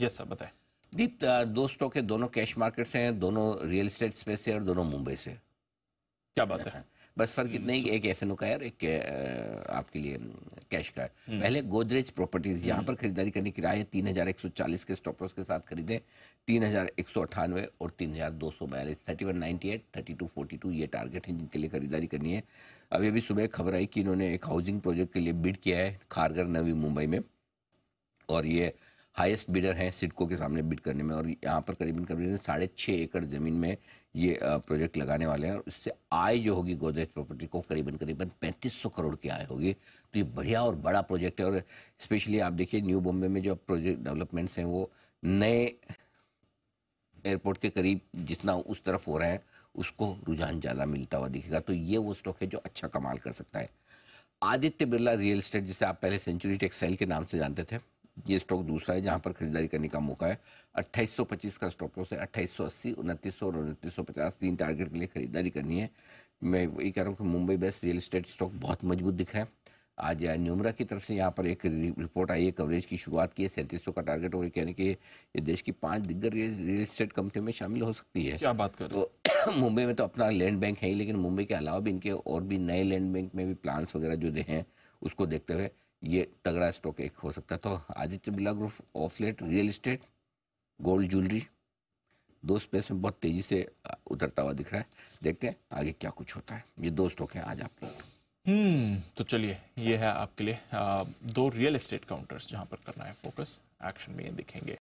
Yes sir बताएं दीप दोस्तों के दोनों कैश मार्केट से हैं दोनों रियल स्टेट स्पेस से और दोनों मुंबई से क्या बात है बस फर्क इतना ही एक एफ का है और एक आपके लिए कैश का है हम्म। पहले गोदरेज प्रॉपर्टीज यहाँ हम्म। पर खरीदारी करने की राय तीन हजार एक सौ चालीस के स्टॉप लॉस के साथ खरीदे तीन हजार एक सौ अठानवे और तीन हजार दो सौ बयालीस thirty one ninety eight thirty two forty two ये टारगेट है जिनके लिए खरीदारी करनी है अभी अभी सुबह खबर आई कि इन्होंने एक हाउसिंग प्रोजेक्ट के लिए बिड किया है खारगर नवी मुंबई में और ये हाईएस्ट बिडर हैं सिडको के सामने बिड करने में और यहाँ पर करीबन करीबन साढ़े छः एकड़ ज़मीन में ये प्रोजेक्ट लगाने वाले हैं और इससे आय जो होगी गोदरेज प्रॉपर्टी को करीबन करीबन 3500 करोड़ की आय होगी तो ये बढ़िया और बड़ा प्रोजेक्ट है और स्पेशली आप देखिए न्यू बॉम्बे में जो प्रोजेक्ट डेवलपमेंट्स हैं वो नए एयरपोर्ट के करीब जितना उस तरफ हो रहा है उसको रुझान ज़्यादा मिलता हुआ दिखेगा तो ये वो स्टॉक है जो अच्छा कमाल कर सकता है आदित्य बिरला रियल इस्टेट जिसे आप पहले सेंचुरी टेक्सटाइल के नाम से जानते थे ये स्टॉक दूसरा है जहां पर खरीदारी करने का मौका है 2825 का स्टॉप लॉस है 2880 2900 और 2950 तीन टारगेट के लिए खरीदारी करनी है मैं वही कह रहा हूँ कि Mumbai best real estate stock बहुत मजबूत दिख रहा है आज न्यूमरा की तरफ से यहाँ पर एक रिपोर्ट आई है कवरेज की शुरुआत की है सैंतीस का टारगेट और कहने कि ये देश की पांच दिग्गज रियल इस्टेट कंपनियों में शामिल हो सकती है क्या बात कर तो मुंबई में तो अपना लैंड बैंक है ही लेकिन मुंबई के अलावा भी इनके और भी नए लैंड बैंक में भी प्लान्स वगैरह जो हैं उसको देखते हुए ये तगड़ा स्टॉक एक हो सकता है तो Aditya Birla group of late real estate gold jewellery दो स्पेस में बहुत तेजी से उतरता हुआ दिख रहा है देखते हैं आगे क्या कुछ होता है ये दो स्टॉक है आज आपके हम्म तो चलिए ये है आपके लिए आ, दो रियल एस्टेट काउंटर्स जहां पर करना है फोकस एक्शन में ये दिखेंगे